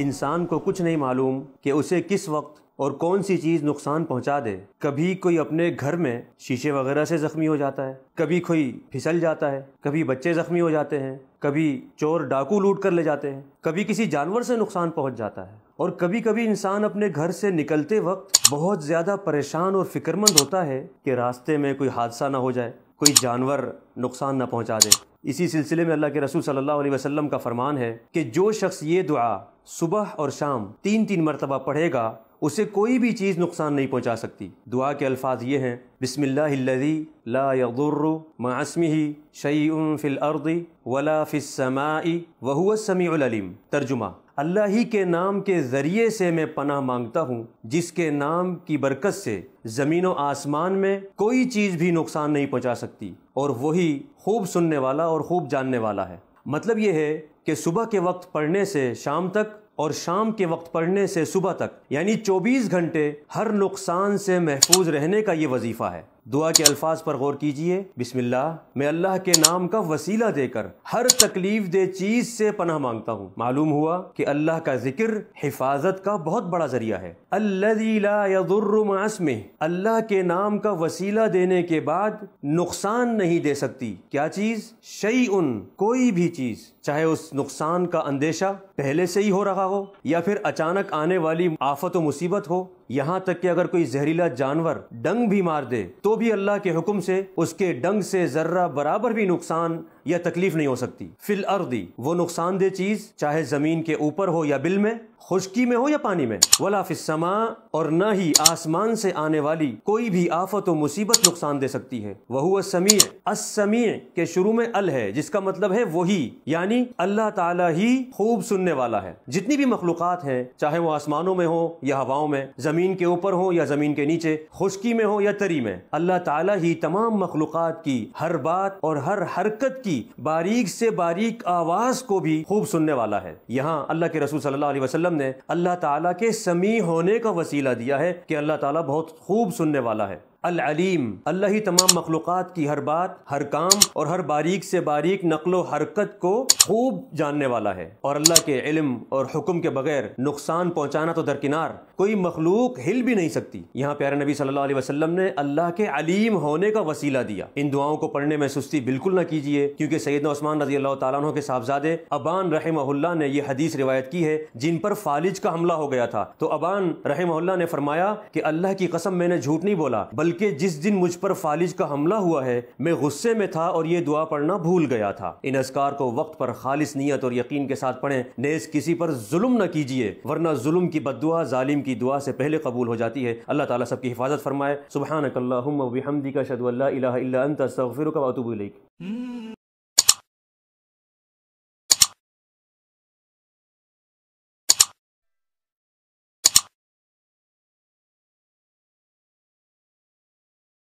इंसान को कुछ नहीं मालूम कि उसे किस वक्त और कौन सी चीज़ नुकसान पहुंचा दे कभी कोई अपने घर में शीशे वगैरह से ज़ख्मी हो जाता है कभी कोई फिसल जाता है कभी बच्चे ज़ख्मी हो जाते हैं कभी चोर डाकू लूट कर ले जाते हैं कभी किसी जानवर से नुकसान पहुंच जाता है और कभी कभी इंसान अपने घर से निकलते वक्त बहुत ज़्यादा परेशान और फिक्रमंद होता है कि रास्ते में कोई हादसा ना हो जाए कोई जानवर नुकसान ना पहुंचा दे इसी सिलसिले में अल्लाह के रसूल सल्लल्लाहु अलैहि वसल्लम का फरमान है कि जो शख्स ये दुआ सुबह और शाम तीन तीन मरतबा पढ़ेगा उसे कोई भी चीज़ नुकसान नहीं पहुंचा सकती दुआ के अल्फाज ये हैं बिसमिल्लाजी लासमी शई फ़िल अर्दी वला फ़िसमाई वहुआ समीम तर्जुमा अल्लाह ही के नाम के ज़रिए से मैं पनाह मांगता हूँ जिसके नाम की बरकत से ज़मीन व आसमान में कोई चीज़ भी नुकसान नहीं पहुँचा सकती और वही खूब सुनने वाला और खूब जानने वाला है मतलब ये है कि सुबह के वक्त पढ़ने से शाम तक और शाम के वक्त पढ़ने से सुबह तक यानी 24 घंटे हर नुकसान से महफूज रहने का ये वजीफ़ा है दुआ के अल्फाज पर गौर कीजिए बिस्मिल्लाह मैं अल्लाह के नाम का वसीला देकर हर तकलीफ दे चीज से पनाह मांगता हूँ मालूम हुआ कि अल्लाह का जिक्र हिफाजत का बहुत बड़ा जरिया है अल्लाम अल्लाह के नाम का वसीला देने के बाद नुकसान नहीं दे सकती क्या चीज शई उन कोई भी चीज चाहे उस नुकसान का अंदेशा पहले से ही हो रहा हो या फिर अचानक आने वाली आफत व मुसीबत हो यहाँ तक कि अगर कोई जहरीला जानवर डंग भी मार दे तो भी अल्लाह के हुक्म से उसके डंग से जर्रा बराबर भी नुकसान या तकलीफ नहीं हो सकती फिल अर्दी वो नुकसानदेह चीज चाहे जमीन के ऊपर हो या बिल में खुश्की में हो या पानी में वला समा और न ही आसमान से आने वाली कोई भी आफत और मुसीबत नुकसान दे सकती है वह हुआ समीय असमीय के शुरू में अल है जिसका मतलब है वही यानी अल्लाह ताला ही खूब सुनने वाला है जितनी भी मखलूकत हैं चाहे वो आसमानों में हो या हवाओं में जमीन के ऊपर हो या जमीन के नीचे खुशकी में हो या तरी में अल्लाह ताला ही तमाम मखलूक की हर बात और हर हरकत की बारीक से बारीक आवाज को भी खूब सुनने वाला है यहाँ अल्लाह के रसूल सल्लल्लाहु अलैहि वसल्लम ने अल्लाह ताला के समी होने का वसीला दिया है कि अल्लाह ताला बहुत खूब सुनने वाला है अलीम अल्लाह ही तमाम मखलूक़ की हर बात हर काम और हर बारीक से बारीक नकलो हरकत को खूब जानने वाला है और अल्लाह के इलम और हुक्म के बगैर नुकसान पहुँचाना तो दरकिनार कोई मखलूक हिल भी नहीं सकती यहाँ प्यारे नबी सल्लल्लाहु अलैहि वसल्लम ने अल्लाह के अलीम होने का वसीला दिया इन दुआओं को पढ़ने में सुस्ती बिल्कुल ना कीजिए क्योंकि सैद उस्मान रजी अल्लाह तु के साहबजादे अबान रहमल्ला ने यह हदीस रिवायत की है जिन पर फालिज का हमला हो गया था तो अबान रहम्ला ने फरमाया कि अल्लाह की कसम मैंने झूठ नहीं बोला बल्कि बल्कि जिस दिन मुझ पर फालिज का हमला हुआ है मैं गुस्से में था और ये दुआ पढ़ना भूल गया था इन असकार को वक्त पर खालिश नीयत और यकीन के साथ पढ़े नेज किसी पर जुल्म न कीजिए वरना जुल्म की बदुआ जालिम की दुआ से पहले कबूल हो जाती है अल्लाह ताला सबकी हिफाजत फरमाए सुबह नकल्ला हमदी का शदुल्ला